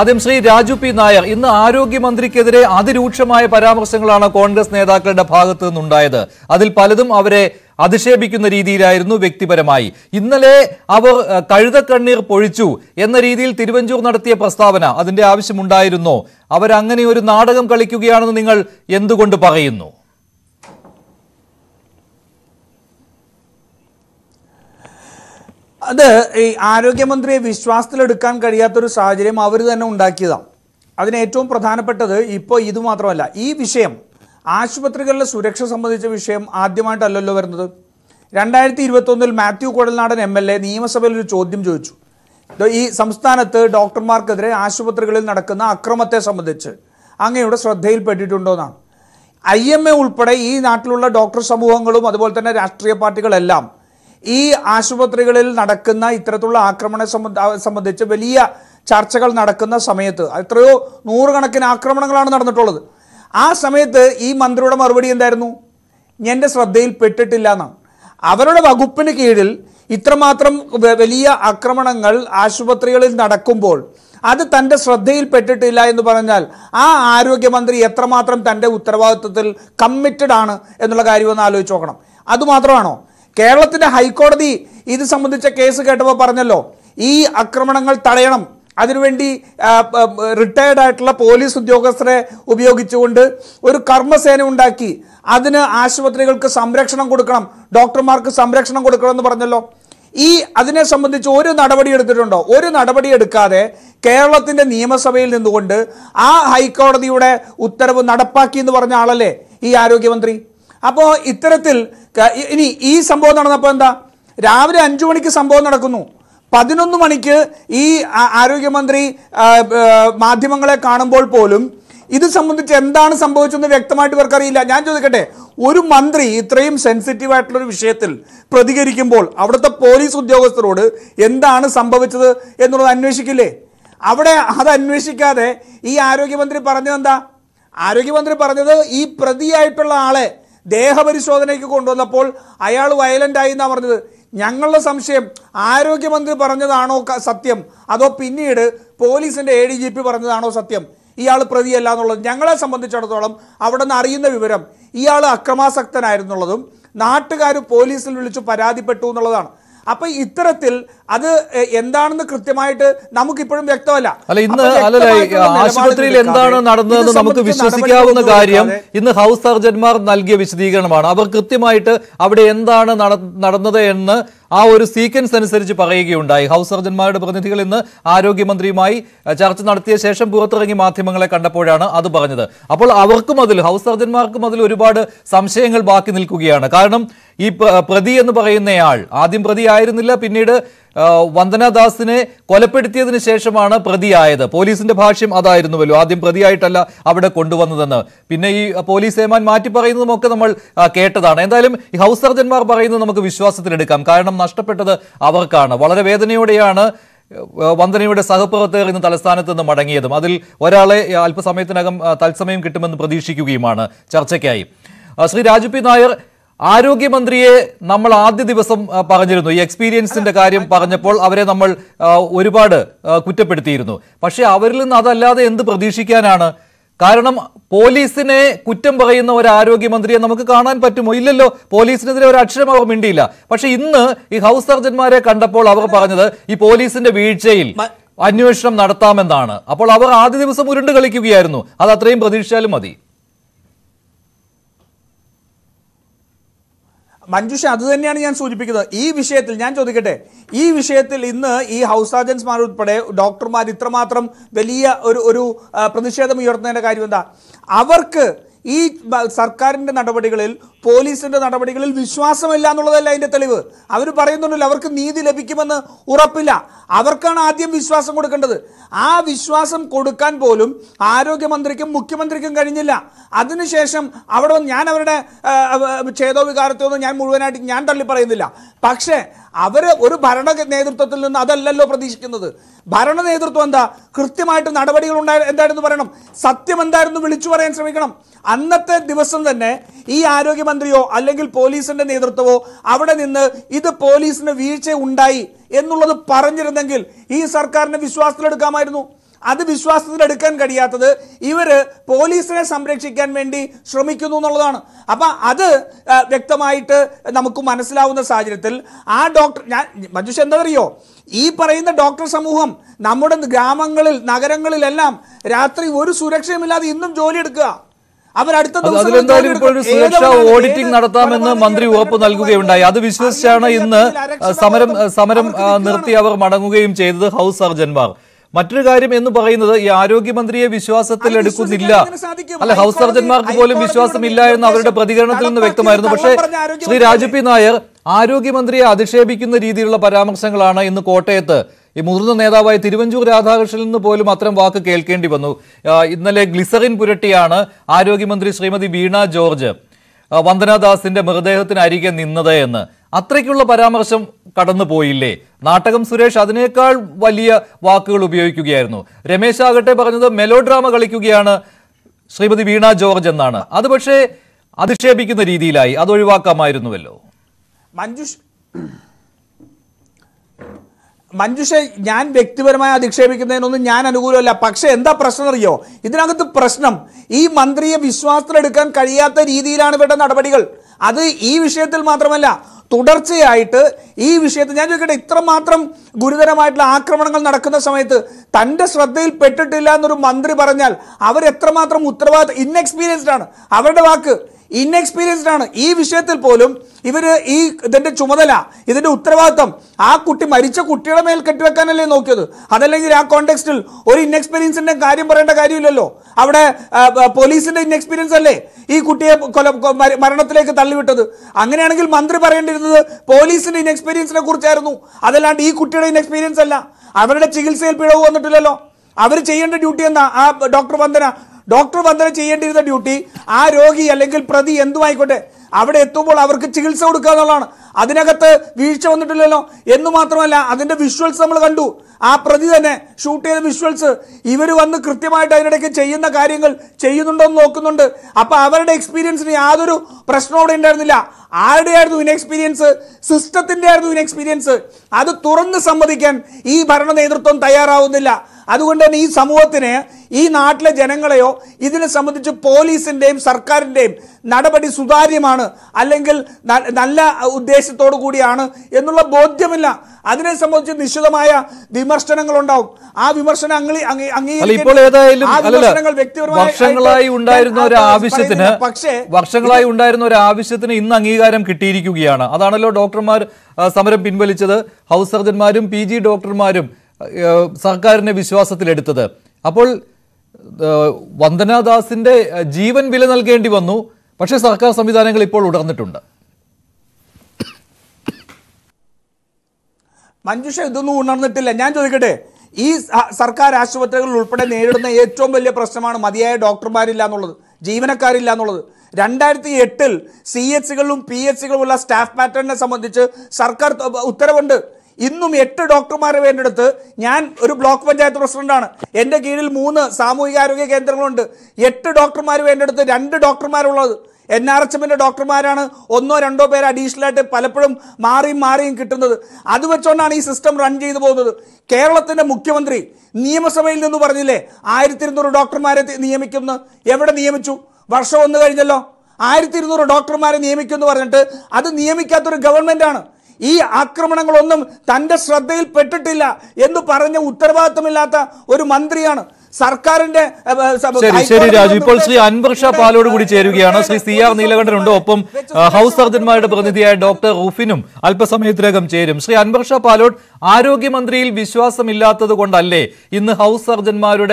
ആദ്യം ശ്രീ രാജു പി നായർ ഇന്ന് ആരോഗ്യമന്ത്രിക്കെതിരെ അതിരൂക്ഷമായ പരാമർശങ്ങളാണ് കോൺഗ്രസ് നേതാക്കളുടെ ഭാഗത്തു നിന്നുണ്ടായത് അതിൽ പലതും അവരെ അധിക്ഷേപിക്കുന്ന രീതിയിലായിരുന്നു വ്യക്തിപരമായി ഇന്നലെ അവർ കഴുതക്കണ്ണീർ പൊഴിച്ചു എന്ന രീതിയിൽ തിരുവഞ്ചൂർ നടത്തിയ പ്രസ്താവന അതിന്റെ ആവശ്യമുണ്ടായിരുന്നോ അവരങ്ങനെ ഒരു നാടകം കളിക്കുകയാണെന്ന് നിങ്ങൾ എന്തുകൊണ്ട് പറയുന്നു അത് ഈ ആരോഗ്യമന്ത്രിയെ വിശ്വാസത്തിലെടുക്കാൻ കഴിയാത്തൊരു സാഹചര്യം അവർ തന്നെ ഉണ്ടാക്കിയതാണ് അതിന് ഏറ്റവും പ്രധാനപ്പെട്ടത് ഇപ്പോൾ ഇത് മാത്രമല്ല ഈ വിഷയം ആശുപത്രികളിലെ സുരക്ഷ സംബന്ധിച്ച വിഷയം ആദ്യമായിട്ടല്ലല്ലോ വരുന്നത് രണ്ടായിരത്തി ഇരുപത്തൊന്നിൽ Mathew Kuzhalnadan M L A നിയമസഭയിൽ ഒരു ചോദ്യം ചോദിച്ചു ഈ സംസ്ഥാനത്ത് ഡോക്ടർമാർക്കെതിരെ ആശുപത്രികളിൽ നടക്കുന്ന അക്രമത്തെ സംബന്ധിച്ച് അങ്ങയുടെ എന്നാണ് ഐ എം എ ഉൾപ്പെടെ ഈ നാട്ടിലുള്ള ഡോക്ടർ സമൂഹങ്ങളും അതുപോലെ തന്നെ രാഷ്ട്രീയ പാർട്ടികളെല്ലാം ഈ ആശുപത്രികളിൽ നടക്കുന്ന ഇത്തരത്തിലുള്ള ആക്രമണ സംബന്ധിച്ച് വലിയ ചർച്ചകൾ നടക്കുന്ന സമയത്ത് എത്രയോ നൂറുകണക്കിന് ആക്രമണങ്ങളാണ് നടന്നിട്ടുള്ളത് ആ സമയത്ത് ഈ മന്ത്രിയുടെ മറുപടി എന്തായിരുന്നു എൻ്റെ ശ്രദ്ധയിൽ പെട്ടിട്ടില്ല എന്നാണ് അവരുടെ വകുപ്പിന് കീഴിൽ ഇത്രമാത്രം വലിയ ആക്രമണങ്ങൾ ആശുപത്രികളിൽ നടക്കുമ്പോൾ അത് തൻ്റെ ശ്രദ്ധയിൽപ്പെട്ടിട്ടില്ല എന്ന് പറഞ്ഞാൽ ആ ആരോഗ്യമന്ത്രി എത്രമാത്രം തൻ്റെ ഉത്തരവാദിത്വത്തിൽ കമ്മിറ്റഡ് ആണ് എന്നുള്ള കാര്യം ഒന്ന് ആലോചിച്ച് നോക്കണം അതുമാത്രമാണോ കേരളത്തിൻ്റെ ഹൈക്കോടതി ഇത് സംബന്ധിച്ച കേസ് കേട്ടപ്പോൾ പറഞ്ഞല്ലോ ഈ ആക്രമണങ്ങൾ തടയണം അതിനുവേണ്ടി റിട്ടയർഡ് ആയിട്ടുള്ള പോലീസ് ഉദ്യോഗസ്ഥരെ ഉപയോഗിച്ചുകൊണ്ട് ഒരു കർമ്മസേന ഉണ്ടാക്കി അതിന് ആശുപത്രികൾക്ക് സംരക്ഷണം കൊടുക്കണം ഡോക്ടർമാർക്ക് സംരക്ഷണം കൊടുക്കണം എന്ന് പറഞ്ഞല്ലോ ഈ അതിനെ സംബന്ധിച്ച് ഒരു നടപടി എടുത്തിട്ടുണ്ടോ ഒരു നടപടി എടുക്കാതെ കേരളത്തിൻ്റെ നിയമസഭയിൽ നിന്നുകൊണ്ട് ആ ഹൈക്കോടതിയുടെ ഉത്തരവ് നടപ്പാക്കി എന്ന് പറഞ്ഞ ആളല്ലേ ഈ ആരോഗ്യമന്ത്രി അപ്പോൾ ഇത്തരത്തിൽ ഇനി ഈ സംഭവം നടന്നപ്പോൾ എന്താ രാവിലെ അഞ്ചു മണിക്ക് സംഭവം നടക്കുന്നു പതിനൊന്ന് മണിക്ക് ഈ ആരോഗ്യമന്ത്രി മാധ്യമങ്ങളെ കാണുമ്പോൾ പോലും ഇത് സംബന്ധിച്ച് എന്താണ് സംഭവിച്ചതെന്ന് വ്യക്തമായിട്ട് ഇവർക്കറിയില്ല ഞാൻ ചോദിക്കട്ടെ ഒരു മന്ത്രി ഇത്രയും സെൻസിറ്റീവ് ഒരു വിഷയത്തിൽ പ്രതികരിക്കുമ്പോൾ അവിടുത്തെ പോലീസ് ഉദ്യോഗസ്ഥരോട് എന്താണ് സംഭവിച്ചത് എന്നുള്ളത് അന്വേഷിക്കില്ലേ അവിടെ അത് അന്വേഷിക്കാതെ ഈ ആരോഗ്യമന്ത്രി പറഞ്ഞത് എന്താ ആരോഗ്യമന്ത്രി പറഞ്ഞത് ഈ പ്രതിയായിട്ടുള്ള ആളെ ദേഹപരിശോധനയ്ക്ക് കൊണ്ടുവന്നപ്പോൾ അയാൾ ആയി എന്നാണ് പറഞ്ഞത് ഞങ്ങളുടെ സംശയം ആരോഗ്യമന്ത്രി പറഞ്ഞതാണോ സത്യം അതോ പിന്നീട് പോലീസിൻ്റെ എ ഡി ജി പി പറഞ്ഞതാണോ സത്യം ഇയാൾ പ്രതിയല്ല എന്നുള്ളത് ഞങ്ങളെ സംബന്ധിച്ചിടത്തോളം അവിടെ നിന്ന് അറിയുന്ന വിവരം ഇയാൾ അക്രമാസക്തനായിരുന്നുള്ളതും നാട്ടുകാർ പോലീസിൽ വിളിച്ചു പരാതിപ്പെട്ടു എന്നുള്ളതാണ് അപ്പൊ ഇത്തരത്തിൽ അത് എന്താണെന്ന് കൃത്യമായിട്ട് നമുക്കിപ്പോഴും വ്യക്തമല്ല അല്ല ഇന്ന് അല്ലല്ല ആശുപത്രിയിൽ എന്താണ് നടന്നതെന്ന് നമുക്ക് വിശ്വസിക്കാവുന്ന കാര്യം ഇന്ന് ഹൗസ് സർജന്മാർ നൽകിയ വിശദീകരണമാണ് അവർ കൃത്യമായിട്ട് അവിടെ എന്താണ് നടന്നത് എന്ന് ആ ഒരു സീക്വൻസ് അനുസരിച്ച് പറയുകയുണ്ടായി ഹൗസ് സർജന്മാരുടെ പ്രതിനിധികൾ ഇന്ന് ആരോഗ്യമന്ത്രിയുമായി ചർച്ച നടത്തിയ ശേഷം പുറത്തിറങ്ങി മാധ്യമങ്ങളെ കണ്ടപ്പോഴാണ് അത് പറഞ്ഞത് അപ്പോൾ അവർക്കും അതിൽ ഹൗസ് സർജന്മാർക്കും അതിൽ ഒരുപാട് സംശയങ്ങൾ ബാക്കി നിൽക്കുകയാണ് കാരണം ഈ പ്രതി എന്ന് പറയുന്നയാൾ ആദ്യം പ്രതിയായിരുന്നില്ല പിന്നീട് വന്ദനാദാസിനെ കൊലപ്പെടുത്തിയതിനു ശേഷമാണ് പ്രതിയായത് പോലീസിന്റെ ഭാഷ്യം അതായിരുന്നുവല്ലോ ആദ്യം പ്രതിയായിട്ടല്ല അവിടെ കൊണ്ടുവന്നതെന്ന് പിന്നെ ഈ പോലീസ് ഏമാൻ മാറ്റി പറയുന്നതുമൊക്കെ നമ്മൾ കേട്ടതാണ് എന്തായാലും ഈ ഹൗസ് സർജന്മാർ പറയുന്നത് നമുക്ക് വിശ്വാസത്തിലെടുക്കാം കാരണം നഷ്ടപ്പെട്ടത് അവർക്കാണ് വളരെ വേദനയോടെയാണ് വന്ദനയുടെ സഹപ്രവർത്തകർ ഇന്ന് തലസ്ഥാനത്ത് നിന്ന് മടങ്ങിയതും അതിൽ ഒരാളെ അല്പസമയത്തിനകം തത്സമയം കിട്ടുമെന്ന് പ്രതീക്ഷിക്കുകയുമാണ് ചർച്ചയ്ക്കായി ശ്രീ രാജു പി നായർ ആരോഗ്യമന്ത്രിയെ നമ്മൾ ആദ്യ ദിവസം പറഞ്ഞിരുന്നു ഈ എക്സ്പീരിയൻസിന്റെ കാര്യം പറഞ്ഞപ്പോൾ അവരെ നമ്മൾ ഒരുപാട് കുറ്റപ്പെടുത്തിയിരുന്നു പക്ഷേ അവരിൽ നിന്ന് അതല്ലാതെ എന്ത് പ്രതീക്ഷിക്കാനാണ് കാരണം പോലീസിനെ കുറ്റം പറയുന്ന ഒരു ആരോഗ്യമന്ത്രിയെ നമുക്ക് കാണാൻ പറ്റുമോ ഇല്ലല്ലോ പോലീസിനെതിരെ ഒരു അക്ഷരം അവർ മിണ്ടിയില്ല പക്ഷെ ഇന്ന് ഈ ഹൗസ് സർജന്മാരെ കണ്ടപ്പോൾ അവർ പറഞ്ഞത് ഈ പോലീസിന്റെ വീഴ്ചയിൽ അന്വേഷണം നടത്താമെന്നാണ് അപ്പോൾ അവർ ആദ്യ ദിവസം ഉരുണ്ട് കളിക്കുകയായിരുന്നു അത് അത്രയും പ്രതീക്ഷിച്ചാലും മതി മഞ്ജുഷ അത് തന്നെയാണ് ഞാൻ സൂചിപ്പിക്കുന്നത് ഈ വിഷയത്തിൽ ഞാൻ ചോദിക്കട്ടെ ഈ വിഷയത്തിൽ ഇന്ന് ഈ ഹൗസ് സർജൻസ്മാർ ഉൾപ്പെടെ ഡോക്ടർമാർ ഇത്രമാത്രം വലിയ ഒരു ഒരു പ്രതിഷേധം ഉയർത്തുന്നതിൻ്റെ കാര്യം എന്താ അവർക്ക് ഈ സർക്കാരിൻ്റെ നടപടികളിൽ പോലീസിൻ്റെ നടപടികളിൽ വിശ്വാസമില്ല എന്നുള്ളതല്ല അതിൻ്റെ തെളിവ് അവർ പറയുന്നുണ്ടല്ലോ അവർക്ക് നീതി ലഭിക്കുമെന്ന് ഉറപ്പില്ല അവർക്കാണ് ആദ്യം വിശ്വാസം കൊടുക്കേണ്ടത് ആ വിശ്വാസം കൊടുക്കാൻ പോലും ആരോഗ്യമന്ത്രിക്കും മുഖ്യമന്ത്രിക്കും കഴിഞ്ഞില്ല അതിനുശേഷം അവിടെ ഞാൻ അവരുടെ ഛേദോ വികാരത്തെയൊന്നും ഞാൻ മുഴുവനായിട്ട് ഞാൻ തള്ളി പറയുന്നില്ല പക്ഷേ അവർ ഒരു ഭരണ നേതൃത്വത്തിൽ നിന്ന് അതല്ലല്ലോ പ്രതീക്ഷിക്കുന്നത് ഭരണ നേതൃത്വം എന്താ കൃത്യമായിട്ട് നടപടികൾ ഉണ്ടായ എന്തായിരുന്നു പറയണം സത്യം എന്തായിരുന്നു വിളിച്ചു പറയാൻ ശ്രമിക്കണം അന്നത്തെ ദിവസം തന്നെ ഈ ആരോഗ്യമന്ത്രിയോ അല്ലെങ്കിൽ പോലീസിന്റെ നേതൃത്വമോ അവിടെ നിന്ന് ഇത് പോലീസിന് വീഴ്ച ഉണ്ടായി എന്നുള്ളത് പറഞ്ഞിരുന്നെങ്കിൽ ഈ സർക്കാരിനെ വിശ്വാസത്തിലെടുക്കാമായിരുന്നു അത് വിശ്വാസത്തിലെടുക്കാൻ കഴിയാത്തത് ഇവർ പോലീസിനെ സംരക്ഷിക്കാൻ വേണ്ടി ശ്രമിക്കുന്നു എന്നുള്ളതാണ് അപ്പം അത് വ്യക്തമായിട്ട് നമുക്ക് മനസ്സിലാവുന്ന സാഹചര്യത്തിൽ ആ ഡോക്ടർ ഞാൻ എന്താ എന്താണെന്നറിയോ ഈ പറയുന്ന ഡോക്ടർ സമൂഹം നമ്മുടെ ഗ്രാമങ്ങളിൽ നഗരങ്ങളിലെല്ലാം രാത്രി ഒരു സുരക്ഷയുമില്ലാതെ ഇന്നും ജോലിയെടുക്കുക ഒരു സുരക്ഷാ ഓഡിറ്റിംഗ് നടത്താമെന്ന് മന്ത്രി ഉറപ്പ് നൽകുകയുണ്ടായി അത് വിശ്വസിച്ചാണ് ഇന്ന് സമരം സമരം നിർത്തി അവർ മടങ്ങുകയും ചെയ്തത് ഹൗസ് സർജന്മാർ മറ്റൊരു കാര്യം എന്ന് പറയുന്നത് ഈ ആരോഗ്യമന്ത്രിയെ വിശ്വാസത്തിൽ എടുക്കുന്നില്ല അല്ല ഹൗസ് സർജന്മാർക്ക് പോലും വിശ്വാസമില്ല എന്ന് അവരുടെ പ്രതികരണത്തിൽ നിന്ന് വ്യക്തമായിരുന്നു പക്ഷേ ശ്രീ രാജു പി നായർ ആരോഗ്യമന്ത്രിയെ അധിക്ഷേപിക്കുന്ന രീതിയിലുള്ള പരാമർശങ്ങളാണ് ഇന്ന് കോട്ടയത്ത് ഈ മുതിർന്ന നേതാവായ തിരുവഞ്ചൂർ രാധാകൃഷ്ണനിൽ നിന്ന് പോലും അത്തരം വാക്ക് കേൾക്കേണ്ടി വന്നു ഇന്നലെ ഗ്ലിസറിൻ പുരട്ടിയാണ് ആരോഗ്യമന്ത്രി ശ്രീമതി വീണ ജോർജ് വന്ദനാദാസിന്റെ മൃതദേഹത്തിന് അരികെ നിന്നത് എന്ന് അത്രയ്ക്കുള്ള പരാമർശം കടന്നു പോയില്ലേ നാടകം സുരേഷ് അതിനേക്കാൾ വലിയ വാക്കുകൾ ഉപയോഗിക്കുകയായിരുന്നു രമേശ് ആകട്ടെ പറഞ്ഞത് മെലോഡ്രാമ കളിക്കുകയാണ് ശ്രീമതി വീണ ജോർജ് എന്നാണ് അത് പക്ഷേ അധിക്ഷേപിക്കുന്ന രീതിയിലായി അത് ഒഴിവാക്കാമായിരുന്നുവല്ലോ മഞ്ജുഷ് മഞ്ജുഷ ഞാൻ വ്യക്തിപരമായി അധിക്ഷേപിക്കുന്നതിനൊന്നും ഞാൻ അനുകൂലമല്ല പക്ഷേ എന്താ പ്രശ്നം അറിയോ ഇതിനകത്ത് പ്രശ്നം ഈ മന്ത്രിയെ വിശ്വാസത്തിലെടുക്കാൻ കഴിയാത്ത രീതിയിലാണ് ഇവരുടെ നടപടികൾ അത് ഈ വിഷയത്തിൽ മാത്രമല്ല തുടർച്ചയായിട്ട് ഈ വിഷയത്തിൽ ഞാൻ ചോദിക്കട്ടെ ഇത്രമാത്രം ഗുരുതരമായിട്ടുള്ള ആക്രമണങ്ങൾ നടക്കുന്ന സമയത്ത് തൻ്റെ ശ്രദ്ധയിൽ പെട്ടിട്ടില്ല എന്നൊരു മന്ത്രി പറഞ്ഞാൽ അവരെത്രമാത്രം ഉത്തരവാദിത്വം ഇൻഎക്സ്പീരിയൻസ്ഡ് ആണ് അവരുടെ വാക്ക് ഇൻഎക്സ്പീരിയൻസ്ഡ് ആണ് ഈ വിഷയത്തിൽ പോലും ഇവർ ഈ ഇതിൻ്റെ ചുമതല ഇതിൻ്റെ ഉത്തരവാദിത്വം ആ കുട്ടി മരിച്ച കുട്ടിയുടെ മേൽ കെട്ടിവെക്കാനല്ലേ നോക്കിയത് അതല്ലെങ്കിൽ ആ കോണ്ടെക്സ്റ്റിൽ ഒരു ഇൻഎക്സ്പീരിയൻസിൻ്റെ കാര്യം പറയേണ്ട കാര്യമില്ലല്ലോ അവിടെ പോലീസിൻ്റെ ഇൻഎക്സ്പീരിയൻസ് അല്ലേ ഈ കുട്ടിയെ കൊല മരണത്തിലേക്ക് തള്ളിവിട്ടത് അങ്ങനെയാണെങ്കിൽ മന്ത്രി പറയേണ്ടിയിരുന്നത് പോലീസിൻ്റെ ഇൻഎക്സ്പീരിയൻസിനെ കുറിച്ചായിരുന്നു അതല്ലാണ്ട് ഈ കുട്ടിയുടെ ഇൻഎക്സ്പീരിയൻസ് അല്ല അവരുടെ ചികിത്സയിൽ പിഴവ് വന്നിട്ടില്ലല്ലോ അവർ ചെയ്യേണ്ട ഡ്യൂട്ടി എന്നാ ആ ഡോക്ടർ വന്ദന ഡോക്ടർ വന്ദന ചെയ്യേണ്ടിയിരുന്ന ഡ്യൂട്ടി ആ രോഗി അല്ലെങ്കിൽ പ്രതി എന്തുമായിക്കോട്ടെ അവിടെ എത്തുമ്പോൾ അവർക്ക് ചികിത്സ കൊടുക്കുക എന്നുള്ളതാണ് അതിനകത്ത് വീഴ്ച വന്നിട്ടില്ലല്ലോ എന്ന് മാത്രമല്ല അതിൻ്റെ വിഷ്വൽസ് നമ്മൾ കണ്ടു ആ പ്രതി തന്നെ ഷൂട്ട് ചെയ്ത വിഷ്വൽസ് ഇവർ വന്ന് കൃത്യമായിട്ട് അതിനിടയ്ക്ക് ചെയ്യുന്ന കാര്യങ്ങൾ ചെയ്യുന്നുണ്ടോ എന്ന് നോക്കുന്നുണ്ട് അപ്പോൾ അവരുടെ എക്സ്പീരിയൻസിന് യാതൊരു പ്രശ്നവും അവിടെ ഉണ്ടായിരുന്നില്ല ആരുടെയായിരുന്നു ഇൻഎക്സ്പീരിയൻസ് സിസ്റ്റത്തിൻ്റെ ആയിരുന്നു ഇൻഎക്സ്പീരിയൻസ് അത് തുറന്ന് സമ്മതിക്കാൻ ഈ ഭരണ നേതൃത്വം തയ്യാറാവുന്നില്ല അതുകൊണ്ട് തന്നെ ഈ സമൂഹത്തിന് ഈ നാട്ടിലെ ജനങ്ങളെയോ ഇതിനെ സംബന്ധിച്ച് പോലീസിൻ്റെയും സർക്കാരിൻ്റെയും നടപടി സുതാര്യമാണ് അല്ലെങ്കിൽ നല്ല ഉദ്ദേശത്തോടു കൂടിയാണ് എന്നുള്ള ബോധ്യമില്ല അതിനെ സംബന്ധിച്ച് നിശ്ചിതമായ വിമർശനങ്ങൾ ഉണ്ടാവും ആ വിമർശനം ഇപ്പോൾ ഏതായാലും വർഷങ്ങളായി ഉണ്ടായിരുന്ന ഒരു ആവശ്യത്തിന് പക്ഷേ വർഷങ്ങളായി ഉണ്ടായിരുന്ന ഒരു ആവശ്യത്തിന് ഇന്ന് അംഗീകാരം കിട്ടിയിരിക്കുകയാണ് അതാണല്ലോ ഡോക്ടർമാർ സമരം പിൻവലിച്ചത് ഹൗസ് സർജന്മാരും പി ഡോക്ടർമാരും സർക്കാരിനെ വിശ്വാസത്തിലെടുത്തത് അപ്പോൾ വന്ദനാദാസിൻ്റെ ജീവൻ വില നൽകേണ്ടി വന്നു പക്ഷേ സർക്കാർ സംവിധാനങ്ങൾ ഇപ്പോൾ ഉടർന്നിട്ടുണ്ട് മഞ്ജുഷ ഇതൊന്നും ഉണർന്നിട്ടില്ല ഞാൻ ചോദിക്കട്ടെ ഈ സർക്കാർ ആശുപത്രികളിൽ ഉൾപ്പെടെ നേരിടുന്ന ഏറ്റവും വലിയ പ്രശ്നമാണ് മതിയായ ഡോക്ടർമാരില്ല എന്നുള്ളത് ജീവനക്കാരില്ല എന്നുള്ളത് രണ്ടായിരത്തി എട്ടിൽ സി എച്ച് പി എച്ച് ഉള്ള സ്റ്റാഫ് പാറ്റേണിനെ സംബന്ധിച്ച് സർക്കാർ ഉത്തരവുണ്ട് ഇന്നും എട്ട് ഡോക്ടർമാരെ വേണ്ടെടുത്ത് ഞാൻ ഒരു ബ്ലോക്ക് പഞ്ചായത്ത് പ്രസിഡന്റാണ് എൻ്റെ കീഴിൽ മൂന്ന് സാമൂഹികാരോഗ്യ കേന്ദ്രങ്ങളുണ്ട് എട്ട് ഡോക്ടർമാർ വേണ്ടെടുത്ത് രണ്ട് ഡോക്ടർമാരുള്ളത് എൻ ആർ എച്ച് എമ്മിൻ്റെ ഡോക്ടർമാരാണ് ഒന്നോ രണ്ടോ പേര് അഡീഷണലായിട്ട് പലപ്പോഴും മാറിയും മാറിയും കിട്ടുന്നത് അത് വെച്ചുകൊണ്ടാണ് ഈ സിസ്റ്റം റൺ ചെയ്തു പോകുന്നത് കേരളത്തിൻ്റെ മുഖ്യമന്ത്രി നിയമസഭയിൽ നിന്ന് പറഞ്ഞില്ലേ ആയിരത്തി ഇരുന്നൂറ് ഡോക്ടർമാരെ നിയമിക്കുന്ന എവിടെ നിയമിച്ചു വർഷം ഒന്ന് കഴിഞ്ഞല്ലോ ആയിരത്തി ഇരുന്നൂറ് ഡോക്ടർമാരെ നിയമിക്കുമെന്ന് പറഞ്ഞിട്ട് അത് നിയമിക്കാത്തൊരു ഗവൺമെൻറ്റാണ് ഈ ആക്രമണങ്ങളൊന്നും തൻ്റെ ശ്രദ്ധയിൽപ്പെട്ടിട്ടില്ല എന്ന് പറഞ്ഞ ഉത്തരവാദിത്തമില്ലാത്ത ഒരു മന്ത്രിയാണ് സർക്കാരിന്റെ ശരി ശരി രാജു ഇപ്പോൾ ശ്രീ അൻവർ പാലോട് കൂടി ചേരുകയാണ് ശ്രീ സി ആർ നീലകണ്ഠനുണ്ട് ഒപ്പം ഹൗസ് സർജന്മാരുടെ പ്രതിനിധിയായ ഡോക്ടർ റൂഫിനും അല്പസമയത്തിനകം ചേരും ശ്രീ അൻവർ പാലോട് ആരോഗ്യമന്ത്രിയിൽ വിശ്വാസമില്ലാത്തത് കൊണ്ടല്ലേ ഇന്ന് ഹൗസ് സർജന്മാരുടെ